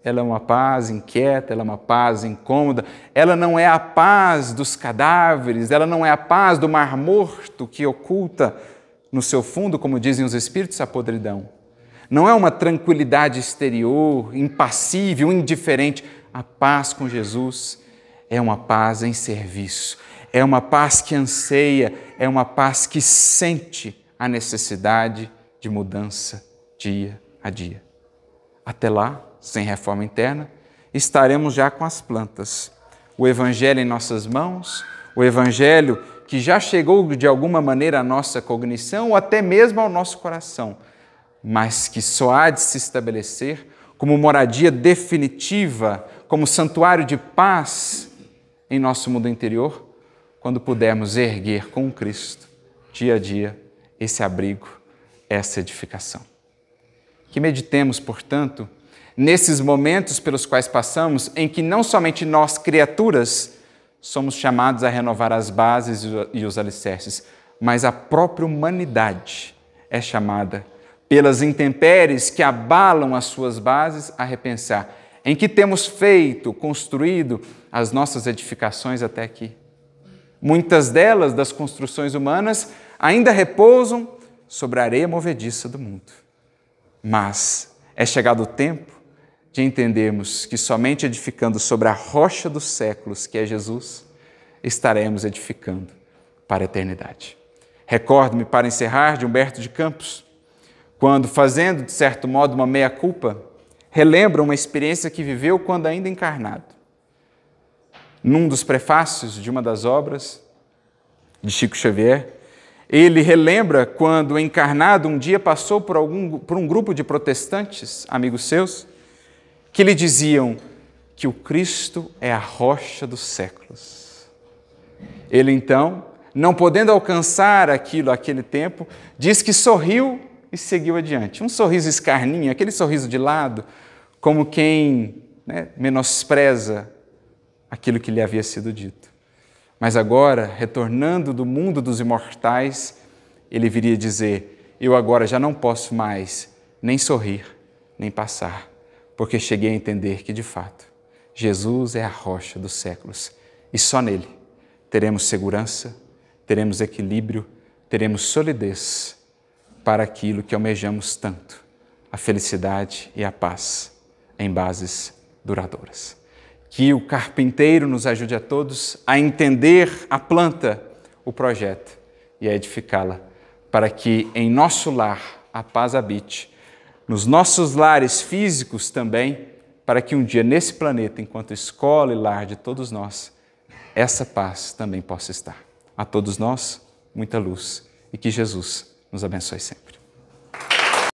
ela é uma paz inquieta, ela é uma paz incômoda, ela não é a paz dos cadáveres, ela não é a paz do mar morto que oculta no seu fundo, como dizem os espíritos, a podridão. Não é uma tranquilidade exterior, impassível, indiferente. A paz com Jesus é uma paz em serviço, é uma paz que anseia, é uma paz que sente a necessidade de mudança dia a dia. Até lá, sem reforma interna, estaremos já com as plantas. O Evangelho em nossas mãos, o Evangelho que já chegou de alguma maneira à nossa cognição ou até mesmo ao nosso coração, mas que só há de se estabelecer como moradia definitiva, como santuário de paz em nosso mundo interior, quando pudermos erguer com Cristo, dia a dia, esse abrigo, essa edificação. Que meditemos, portanto, nesses momentos pelos quais passamos, em que não somente nós, criaturas, somos chamados a renovar as bases e os alicerces, mas a própria humanidade é chamada, pelas intempéries que abalam as suas bases, a repensar em que temos feito, construído as nossas edificações até aqui. Muitas delas, das construções humanas, ainda repousam sobre a areia movediça do mundo. Mas é chegado o tempo de entendermos que somente edificando sobre a rocha dos séculos, que é Jesus, estaremos edificando para a eternidade. Recordo-me, para encerrar, de Humberto de Campos, quando, fazendo de certo modo uma meia-culpa, relembra uma experiência que viveu quando ainda encarnado. Num dos prefácios de uma das obras de Chico Xavier, ele relembra quando encarnado um dia passou por, algum, por um grupo de protestantes, amigos seus, que lhe diziam que o Cristo é a rocha dos séculos. Ele então, não podendo alcançar aquilo aquele tempo, diz que sorriu e seguiu adiante. Um sorriso escarninho, aquele sorriso de lado, como quem né, menospreza aquilo que lhe havia sido dito. Mas agora, retornando do mundo dos imortais, ele viria dizer: Eu agora já não posso mais nem sorrir, nem passar porque cheguei a entender que, de fato, Jesus é a rocha dos séculos e só nele teremos segurança, teremos equilíbrio, teremos solidez para aquilo que almejamos tanto a felicidade e a paz em bases duradouras. Que o carpinteiro nos ajude a todos a entender a planta, o projeto e a edificá-la, para que em nosso lar a paz habite nos nossos lares físicos também, para que um dia nesse planeta, enquanto escola e lar de todos nós, essa paz também possa estar. A todos nós, muita luz e que Jesus nos abençoe sempre.